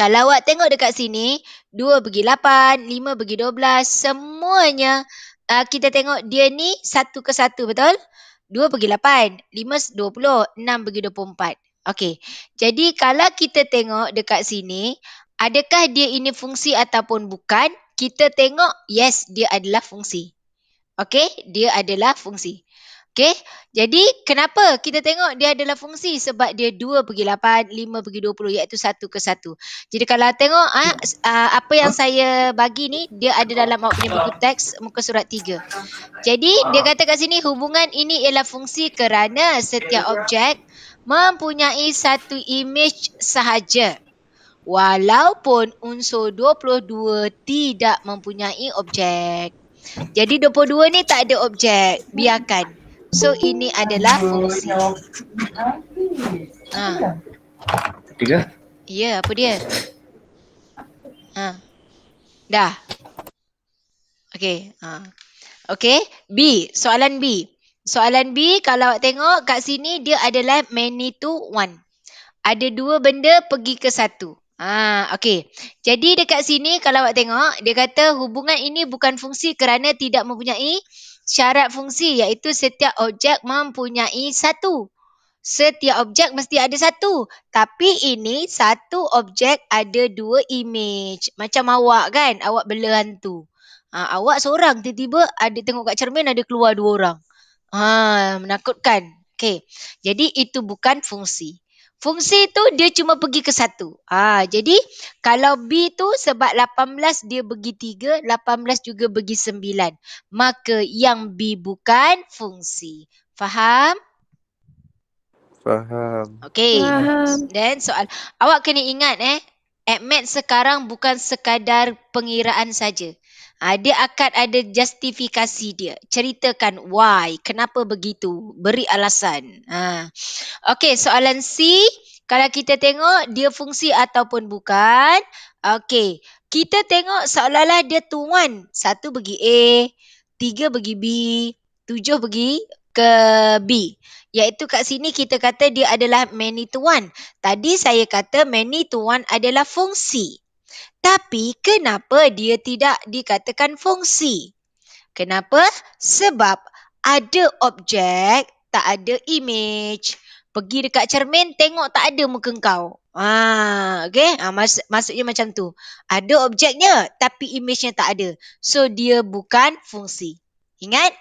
kalau awak tengok dekat sini, 2 bagi 8, 5 bagi 12, semuanya ah, kita tengok dia ni satu ke satu, betul? 2 bagi 8, 5 20, 6 bagi 24. Okay. Jadi, kalau kita tengok dekat sini, adakah dia ini fungsi ataupun bukan? Kita tengok, yes, dia adalah fungsi. Okay, dia adalah fungsi. Okay. Jadi kenapa kita tengok dia adalah fungsi sebab dia 2 pergi 8, 5 pergi 20 iaitu 1 ke 1. Jadi kalau tengok ha, apa yang saya bagi ni dia ada dalam opening buku teks muka surat 3. Jadi dia kata kat sini hubungan ini ialah fungsi kerana setiap objek mempunyai satu image sahaja. Walaupun unsur 22 tidak mempunyai objek. Jadi 22 ni tak ada objek. Biarkan. So ini adalah fungsi. Ha. Tiga. Ya, apa dia? Ha. Dah. Okey, ha. Okey, B, soalan B. Soalan B kalau awak tengok kat sini dia adalah many to one. Ada dua benda pergi ke satu. Ha, Okay. Jadi dekat sini kalau awak tengok dia kata hubungan ini bukan fungsi kerana tidak mempunyai syarat fungsi iaitu setiap objek mempunyai satu. Setiap objek mesti ada satu. Tapi ini satu objek ada dua image. Macam awak kan, awak bela hantu. Ha, awak seorang tiba-tiba ada tengok kat cermin ada keluar dua orang. Ha, menakutkan. Okay. Jadi itu bukan fungsi. Fungsi tu dia cuma pergi ke satu. ha, jadi kalau B tu sebab 18 dia pergi 3, 18 juga pergi 9. Maka yang B bukan fungsi. Faham? Faham. Okay. Dan soal. Awak kena ingat eh. Admit sekarang bukan sekadar pengiraan saja uh, dia akan ada justifikasi dia. Ceritakan why, kenapa begitu, beri alasan. Uh. Ha. Okay, soalan C, kalau kita tengok dia fungsi ataupun bukan. Okay, kita tengok seolah-olah dia tuan. Satu bagi A, tiga bagi B, tujuh bagi ke B. Iaitu kat sini kita kata dia adalah many to one. Tadi saya kata many to one adalah fungsi. Tapi kenapa dia tidak dikatakan fungsi? Kenapa? Sebab ada objek, tak ada image. Pergi dekat cermin tengok tak ada muka kau. Ah, ha, okay. Ah, ha, mas- maksudnya macam tu. Ada objeknya tapi image-nya tak ada. So dia bukan fungsi. Ingat?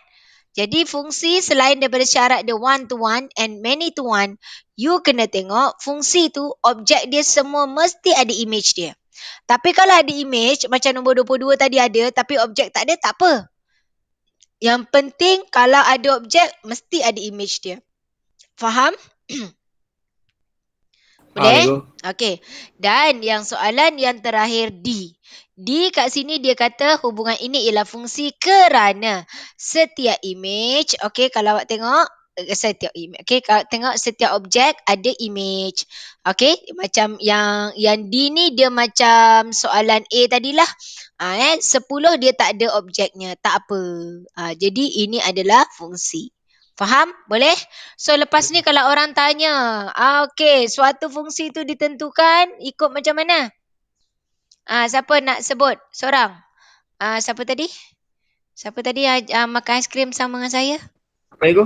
Jadi fungsi selain daripada syarat the one to one and many to one, you kena tengok fungsi tu objek dia semua mesti ada image dia. Tapi kalau ada image macam nombor 22 tadi ada tapi objek tak ada tak apa. Yang penting kalau ada objek mesti ada image dia. Faham? Boleh? Okey. Dan yang soalan yang terakhir D. D kat sini dia kata hubungan ini ialah fungsi kerana setiap image. Okey kalau awak tengok. Eh, setiap image. Okay, kalau tengok setiap objek ada image. Okay, macam yang yang D ni dia macam soalan A tadilah. Ha, eh, sepuluh dia tak ada objeknya. Tak apa. Ha, jadi ini adalah fungsi. Faham? Boleh? So lepas ni kalau orang tanya, ah, okay, suatu fungsi tu ditentukan ikut macam mana? Ah, siapa nak sebut? Seorang? Ah, siapa tadi? Siapa tadi yang ah, makan aiskrim sama dengan saya? Apa itu?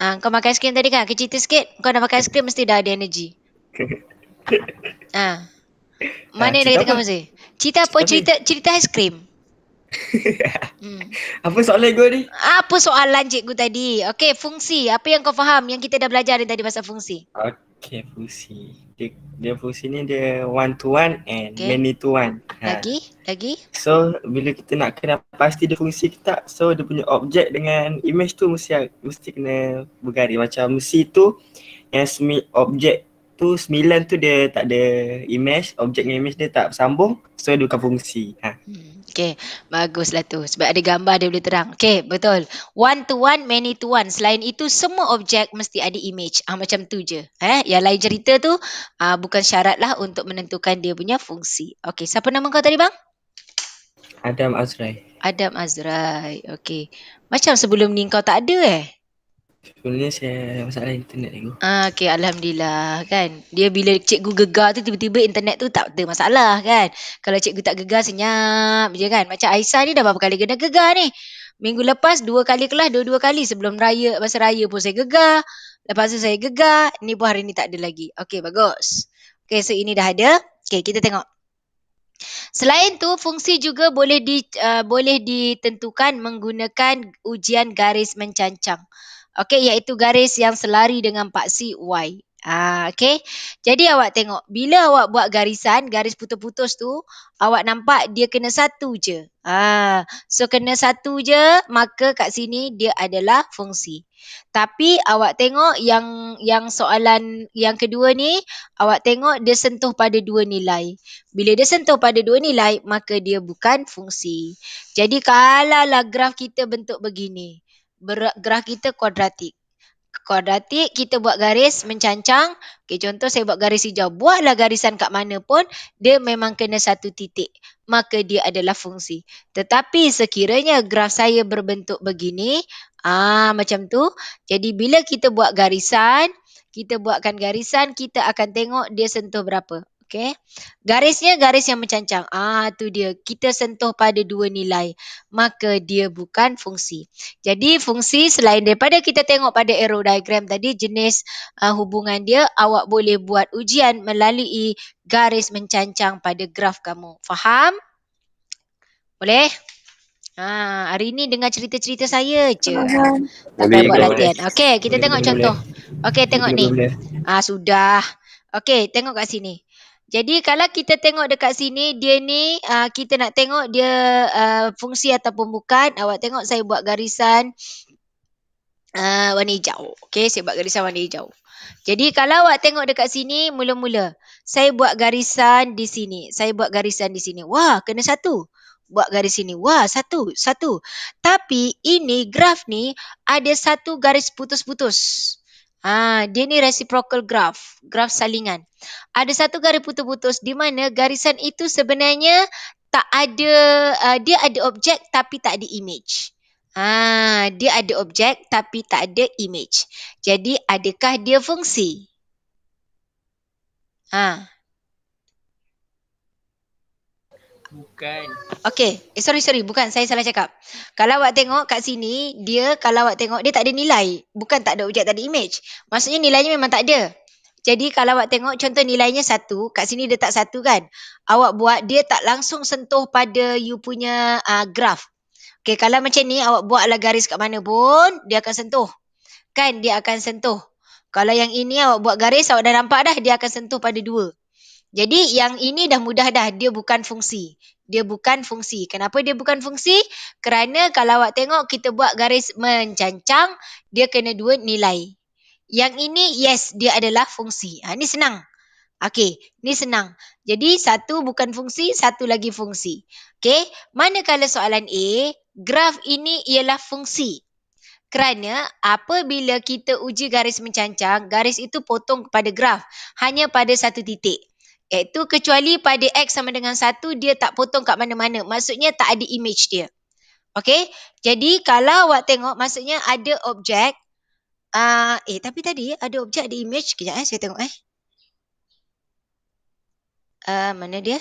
Ah, ha, kau makan aiskrim tadi kan? Kecil sikit. Kau dah makan krim mesti dah ada energy. Ah. ah. Mana ha, dia kata kau mesti? Cerita apa? Cerita cerita aiskrim. hmm. Apa soalan gue ni? Apa soalan cikgu tadi? Okey, fungsi. Apa yang kau faham yang kita dah belajar tadi pasal fungsi? Okey, fungsi dia, dia fungsi ni dia one to one and okay. many to one. Ha. Lagi? Lagi? So bila kita nak kena pasti dia fungsi ke tak, so dia punya objek dengan image tu mesti mesti kena bergari. Macam mesti tu yang semi objek tu sembilan tu dia tak ada image, objek dengan image dia tak sambung so dia bukan fungsi. Ha. Hmm, okay, baguslah tu. Sebab ada gambar dia boleh terang. Okay, betul. One to one, many to one. Selain itu, semua objek mesti ada image. Ah, macam tu je. Eh? Yang lain cerita tu ah, bukan syarat lah untuk menentukan dia punya fungsi. Okay, siapa nama kau tadi bang? Adam Azrai. Adam Azrai. Okay. Macam sebelum ni kau tak ada eh? Sebenarnya saya masalah internet ni. Ah, okay, Alhamdulillah kan. Dia bila cikgu gegar tu tiba-tiba internet tu tak ada masalah kan. Kalau cikgu tak gegar senyap je kan. Macam Aisyah ni dah berapa kali kena gegar ni. Minggu lepas dua kali kelas, dua-dua kali sebelum raya, masa raya pun saya gegar. Lepas tu saya gegar, ni pun hari ni tak ada lagi. Okay, bagus. Okay, so ini dah ada. Okay, kita tengok. Selain tu, fungsi juga boleh di uh, boleh ditentukan menggunakan ujian garis mencancang. Okey iaitu garis yang selari dengan paksi Y. Ah okey. Jadi awak tengok bila awak buat garisan garis putus-putus tu awak nampak dia kena satu je. Ah so kena satu je maka kat sini dia adalah fungsi. Tapi awak tengok yang yang soalan yang kedua ni awak tengok dia sentuh pada dua nilai. Bila dia sentuh pada dua nilai maka dia bukan fungsi. Jadi kalaulah graf kita bentuk begini. Graf kita kuadratik. Kuadratik kita buat garis mencancang. Okey contoh saya buat garis hijau. Buatlah garisan kat mana pun dia memang kena satu titik. Maka dia adalah fungsi. Tetapi sekiranya graf saya berbentuk begini, ah macam tu. Jadi bila kita buat garisan, kita buatkan garisan, kita akan tengok dia sentuh berapa. Okey, Garisnya garis yang mencancang. Ah, tu dia. Kita sentuh pada dua nilai. Maka dia bukan fungsi. Jadi fungsi selain daripada kita tengok pada diagram tadi, jenis uh, hubungan dia, awak boleh buat ujian melalui garis mencancang pada graf kamu. Faham? Boleh? Ha, hari ini dengan cerita-cerita saya je. Tak payah buat latihan. Okey, kita boleh, tengok boleh, contoh. Okey, tengok boleh, ni. Boleh. Ah, sudah. Okey, tengok kat sini. Jadi kalau kita tengok dekat sini dia ni uh, kita nak tengok dia uh, fungsi ataupun bukan. Awak tengok saya buat garisan uh, warna hijau. Okey, saya buat garisan warna hijau. Jadi kalau awak tengok dekat sini mula-mula saya buat garisan di sini. Saya buat garisan di sini. Wah, kena satu. Buat garis sini. Wah, satu, satu. Tapi ini graf ni ada satu garis putus-putus. Ha, dia ni reciprocal graph, graf salingan. Ada satu garis putus-putus di mana garisan itu sebenarnya tak ada, uh, dia ada objek tapi tak ada image. Ah, dia ada objek tapi tak ada image. Jadi adakah dia fungsi? Ah. Bukan. Okay. Eh, sorry, sorry. Bukan. Saya salah cakap. Kalau awak tengok kat sini, dia kalau awak tengok, dia tak ada nilai. Bukan tak ada objek, tak ada image. Maksudnya nilainya memang tak ada. Jadi kalau awak tengok contoh nilainya satu, kat sini dia tak satu kan. Awak buat dia tak langsung sentuh pada you punya uh, ah, graf. Okay, kalau macam ni awak buatlah garis kat mana pun, dia akan sentuh. Kan, dia akan sentuh. Kalau yang ini awak buat garis, awak dah nampak dah, dia akan sentuh pada dua. Jadi yang ini dah mudah dah, dia bukan fungsi. Dia bukan fungsi. Kenapa dia bukan fungsi? Kerana kalau awak tengok kita buat garis mencancang, dia kena dua nilai. Yang ini yes, dia adalah fungsi. Ha, ini senang. Okey, ni senang. Jadi satu bukan fungsi, satu lagi fungsi. Okey, manakala soalan A, graf ini ialah fungsi. Kerana apabila kita uji garis mencancang, garis itu potong kepada graf hanya pada satu titik. Iaitu kecuali pada X sama dengan 1, dia tak potong kat mana-mana. Maksudnya tak ada image dia. Okay? Jadi kalau awak tengok, maksudnya ada objek. Uh, eh, tapi tadi ada objek, ada image. Kejap eh, saya tengok eh. Uh, mana dia?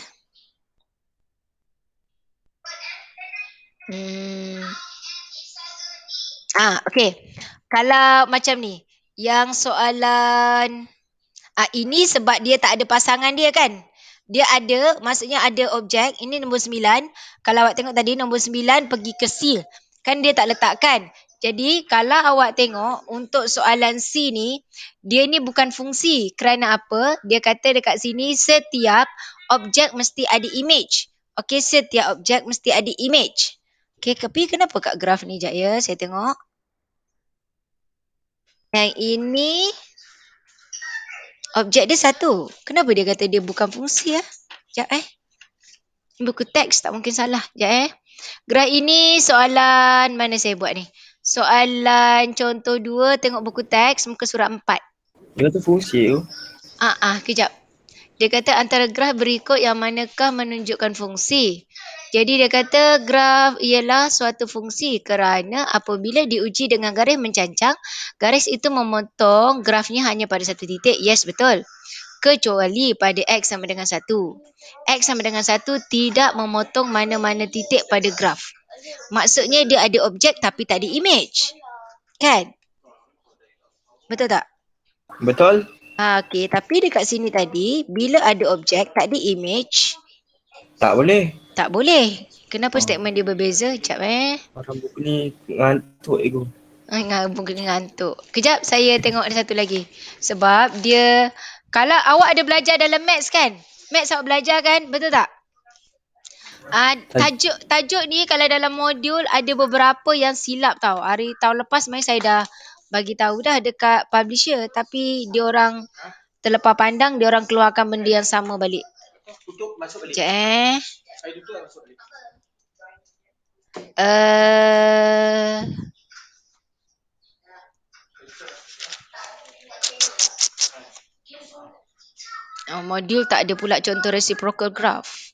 Hmm. Ah, okay. Kalau macam ni. Yang soalan... Ah ha, ini sebab dia tak ada pasangan dia kan. Dia ada, maksudnya ada objek. Ini nombor sembilan. Kalau awak tengok tadi nombor sembilan pergi ke C. Kan dia tak letakkan. Jadi kalau awak tengok untuk soalan C ni, dia ni bukan fungsi. Kerana apa? Dia kata dekat sini setiap objek mesti ada image. Okey, setiap objek mesti ada image. Okey, tapi kenapa kat graf ni, Jaya? Saya tengok. Yang ini, Objek dia satu. Kenapa dia kata dia bukan fungsi ya? Sekejap eh. Buku teks tak mungkin salah. Sekejap eh. Gerai ini soalan mana saya buat ni? Soalan contoh dua tengok buku teks muka surat empat. Dia kata fungsi tu. Ah ah, kejap. Dia kata antara graf berikut yang manakah menunjukkan fungsi? Jadi dia kata graf ialah suatu fungsi kerana apabila diuji dengan garis mencancang, garis itu memotong grafnya hanya pada satu titik. Yes, betul. Kecuali pada x sama dengan 1. x sama dengan 1 tidak memotong mana-mana titik pada graf. Maksudnya dia ada objek tapi tak ada image. Kan? Betul tak? Betul. Ha, ah, okay, tapi dekat sini tadi, bila ada objek, tak ada image, tak boleh. Tak boleh. Kenapa ha. statement dia berbeza? Sekejap eh. Orang buku ni ngantuk ego. Ah, ngantuk, ngantuk. Kejap saya tengok ada satu lagi. Sebab dia, kalau awak ada belajar dalam maths kan? Maths awak belajar kan? Betul tak? Uh, tajuk tajuk ni kalau dalam modul ada beberapa yang silap tau. Hari tahun lepas main saya dah bagi tahu dah dekat publisher tapi dia orang terlepas pandang dia orang keluarkan benda yang sama balik tutup eh. Saya eh. oh, modul tak ada pula contoh reciprocal graph.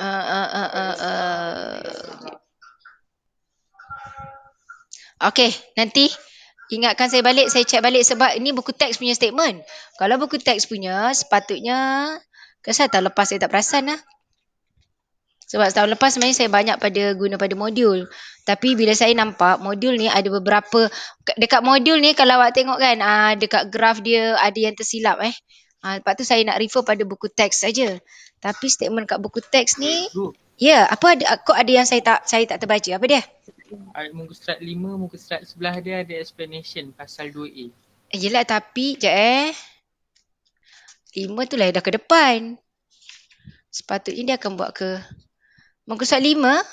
Uh, eh, uh, eh, uh, uh, uh, Okay, nanti ingatkan saya balik, saya check balik sebab ini buku teks punya statement. Kalau buku teks punya, sepatutnya kenapa tahun lepas saya tak perasan lah. Sebab tahun lepas sebenarnya saya banyak pada guna pada modul. Tapi bila saya nampak modul ni ada beberapa, dekat modul ni kalau awak tengok kan, ah dekat graf dia ada yang tersilap eh. Ah, lepas tu saya nak refer pada buku teks saja. Tapi statement kat buku teks ni, ya yeah, apa ada, kok ada yang saya tak saya tak terbaca, apa dia? Ayat muka surat 5, muka surat sebelah dia ada explanation pasal 2A. Yelah tapi, sekejap eh. 5 tu lah dah ke depan. Sepatutnya dia akan buat ke. Muka surat 5? Muka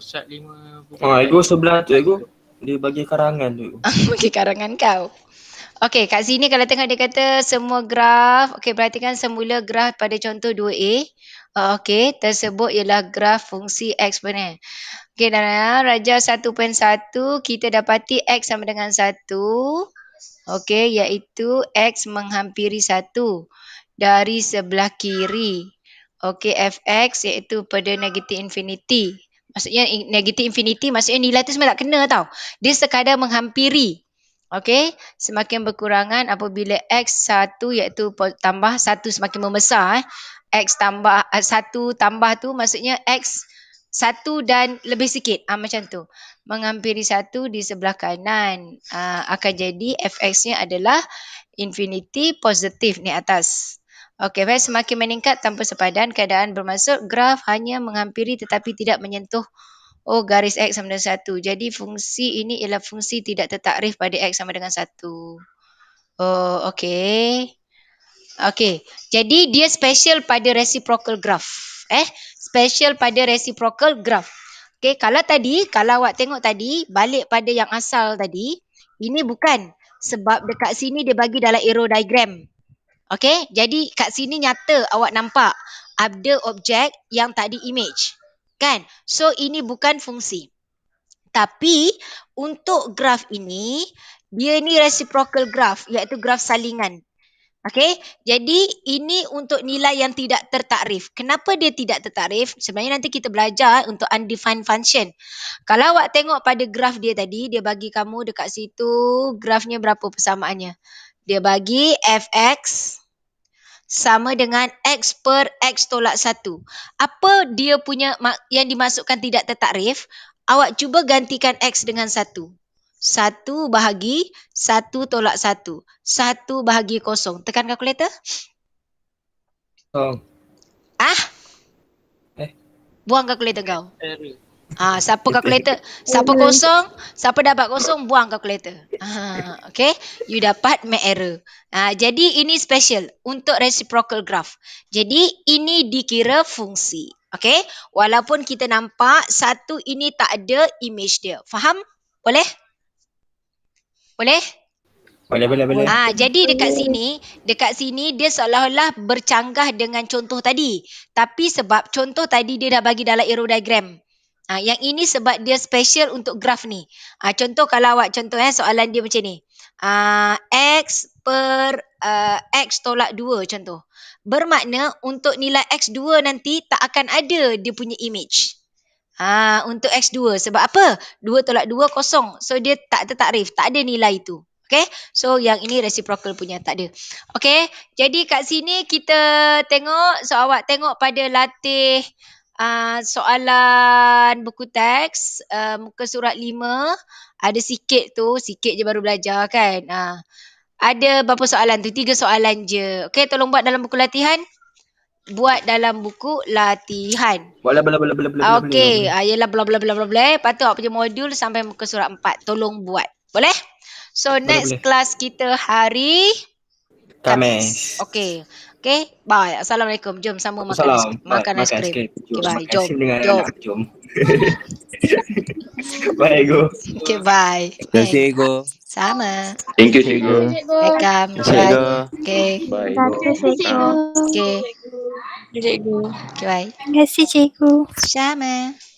surat 5. Haa, ego sebelah tu ego. Dia bagi karangan tu. bagi karangan kau. Okay, kat sini kalau tengok dia kata semua graf. Okay, berarti semula graf pada contoh 2A. Uh, ah, okay, tersebut ialah graf fungsi eksponen. Okey dah ya. Raja 1.1 kita dapati X sama dengan 1. Okey iaitu X menghampiri 1 dari sebelah kiri. Okey FX iaitu pada negatif infinity. Maksudnya negatif infinity maksudnya nilai tu sebenarnya tak kena tau. Dia sekadar menghampiri. Okey, semakin berkurangan apabila X1 iaitu tambah 1 semakin membesar. Eh. X tambah 1 eh, tambah tu maksudnya X satu dan lebih sikit ha, macam tu menghampiri satu di sebelah kanan ha, akan jadi fx-nya adalah infinity positif ni atas Okey, baik semakin meningkat tanpa sepadan keadaan bermaksud graf hanya menghampiri tetapi tidak menyentuh oh garis x sama dengan satu. Jadi fungsi ini ialah fungsi tidak tertakrif pada x sama dengan satu. Oh, okey. Okey, jadi dia special pada reciprocal graf, Eh, special pada reciprocal graph. Okay, kalau tadi, kalau awak tengok tadi, balik pada yang asal tadi, ini bukan sebab dekat sini dia bagi dalam arrow diagram. Okay, jadi kat sini nyata awak nampak ada objek yang tak di image. Kan? So, ini bukan fungsi. Tapi, untuk graf ini, dia ni reciprocal graph, iaitu graf salingan. Okey, jadi ini untuk nilai yang tidak tertakrif. Kenapa dia tidak tertakrif? Sebenarnya nanti kita belajar untuk undefined function. Kalau awak tengok pada graf dia tadi, dia bagi kamu dekat situ grafnya berapa persamaannya. Dia bagi fx sama dengan x per x tolak 1. Apa dia punya yang dimasukkan tidak tertakrif? Awak cuba gantikan x dengan satu bahagi satu tolak satu. Satu bahagi kosong. Tekan kalkulator. Kosong. Oh. Ah? Eh? Buang kalkulator kau. Ah, ha, siapa kalkulator? Siapa kosong? Siapa dapat kosong? Buang kalkulator. Ah, okay. You dapat make error. Ah, jadi ini special untuk reciprocal graph. Jadi ini dikira fungsi. Okay. Walaupun kita nampak satu ini tak ada image dia. Faham? Boleh? Boleh. Boleh? Boleh, boleh, boleh. Ah, jadi dekat sini, dekat sini dia seolah-olah bercanggah dengan contoh tadi. Tapi sebab contoh tadi dia dah bagi dalam diagram. Ah, yang ini sebab dia special untuk graf ni. Ah, contoh kalau awak contoh eh soalan dia macam ni. Ah, x per uh, x tolak 2 contoh. Bermakna untuk nilai x2 nanti tak akan ada dia punya image. Ah ha, untuk X2 sebab apa? 2 tolak 2 kosong. So dia tak ada takrif, tak ada nilai itu. Okay, so yang ini reciprocal punya tak ada. Okay, jadi kat sini kita tengok, so awak tengok pada latih uh, soalan buku teks, uh, muka surat 5, ada sikit tu, sikit je baru belajar kan. Uh, ada berapa soalan tu? Tiga soalan je. Okay, tolong buat dalam buku latihan buat dalam buku latihan. Bla bla bla bla bla. Okey, ayalah bla bla bla bla bla. Patut awak punya modul sampai muka surat 4. Tolong buat. Boleh? So next boleh. class kita hari Kamis. Khamis. Okey. Okay, bye. Assalamualaikum. Jom sama makan, Assalam. makan, ba- makan es krim. Okay, bye. Jom. Jom. Jom. bye, Ego. Okay, bye. Terima kasih, Ego. Sama. Thank you, Cikgu. Welcome. Bye. Okay. Bye, Terima kasih, Cikgu. Okay. Cikgu. Okay, bye. Terima kasih, Cikgu. Sama.